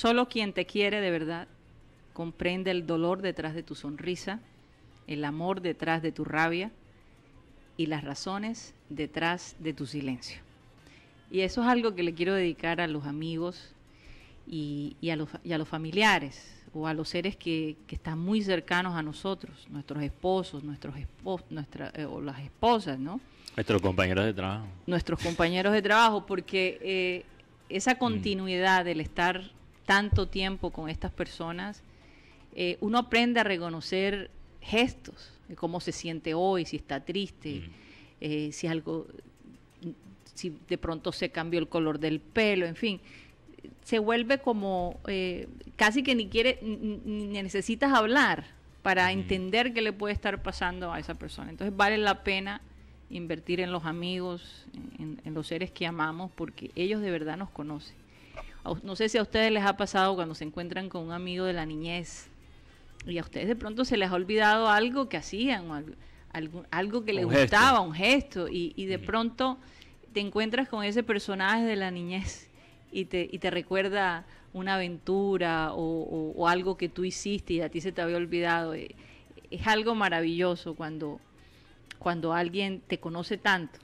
Solo quien te quiere de verdad comprende el dolor detrás de tu sonrisa, el amor detrás de tu rabia y las razones detrás de tu silencio. Y eso es algo que le quiero dedicar a los amigos y, a, los, familiares o a los seres que, están muy cercanos a nosotros, nuestros esposos, nuestros eh, o las esposas, ¿no? Nuestros compañeros de trabajo. Nuestros compañeros de trabajo, porque eh, esa continuidad del estar tanto tiempo con estas personas, eh, uno aprende a reconocer gestos, cómo se siente hoy, si está triste, mm. eh, si algo, si de pronto se cambió el color del pelo, en fin se vuelve como eh, casi que ni quiere ni necesitas hablar para mm. entender qué le puede estar pasando a esa persona. Entonces vale la pena invertir en los amigos, en los seres que amamos, porque ellos de verdad nos conocen. No sé si a ustedes les ha pasado cuando se encuentran con un amigo de la niñez y a ustedes de pronto se les ha olvidado algo que hacían, o algo, que les gustaba, un gesto, y, de pronto te encuentras con ese personaje de la niñez y te, recuerda una aventura o, o, algo que tú hiciste y a ti se te había olvidado. E, es algo maravilloso cuando, cuando alguien te conoce tanto